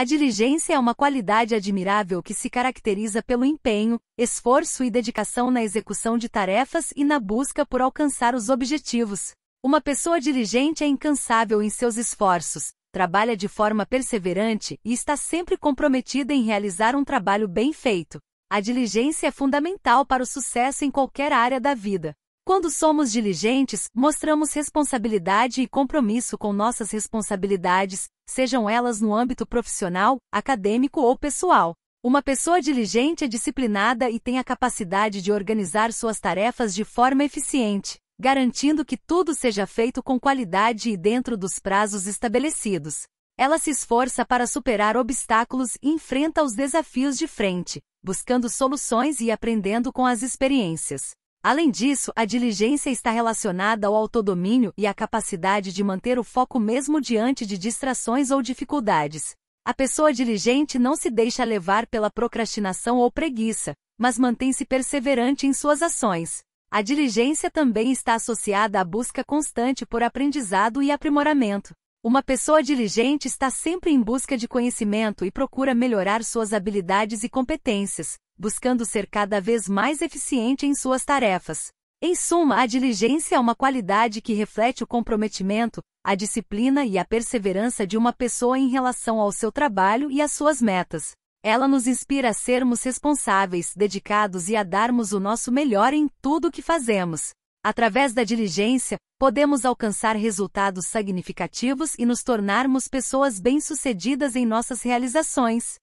A diligência é uma qualidade admirável que se caracteriza pelo empenho, esforço e dedicação na execução de tarefas e na busca por alcançar os objetivos. Uma pessoa diligente é incansável em seus esforços, trabalha de forma perseverante e está sempre comprometida em realizar um trabalho bem feito. A diligência é fundamental para o sucesso em qualquer área da vida. Quando somos diligentes, mostramos responsabilidade e compromisso com nossas responsabilidades, sejam elas no âmbito profissional, acadêmico ou pessoal. Uma pessoa diligente é disciplinada e tem a capacidade de organizar suas tarefas de forma eficiente, garantindo que tudo seja feito com qualidade e dentro dos prazos estabelecidos. Ela se esforça para superar obstáculos e enfrenta os desafios de frente, buscando soluções e aprendendo com as experiências. Além disso, a diligência está relacionada ao autodomínio e à capacidade de manter o foco mesmo diante de distrações ou dificuldades. A pessoa diligente não se deixa levar pela procrastinação ou preguiça, mas mantém-se perseverante em suas ações. A diligência também está associada à busca constante por aprendizado e aprimoramento. Uma pessoa diligente está sempre em busca de conhecimento e procura melhorar suas habilidades e competências, buscando ser cada vez mais eficiente em suas tarefas. Em suma, a diligência é uma qualidade que reflete o comprometimento, a disciplina e a perseverança de uma pessoa em relação ao seu trabalho e às suas metas. Ela nos inspira a sermos responsáveis, dedicados e a darmos o nosso melhor em tudo o que fazemos. Através da diligência, podemos alcançar resultados significativos e nos tornarmos pessoas bem-sucedidas em nossas realizações.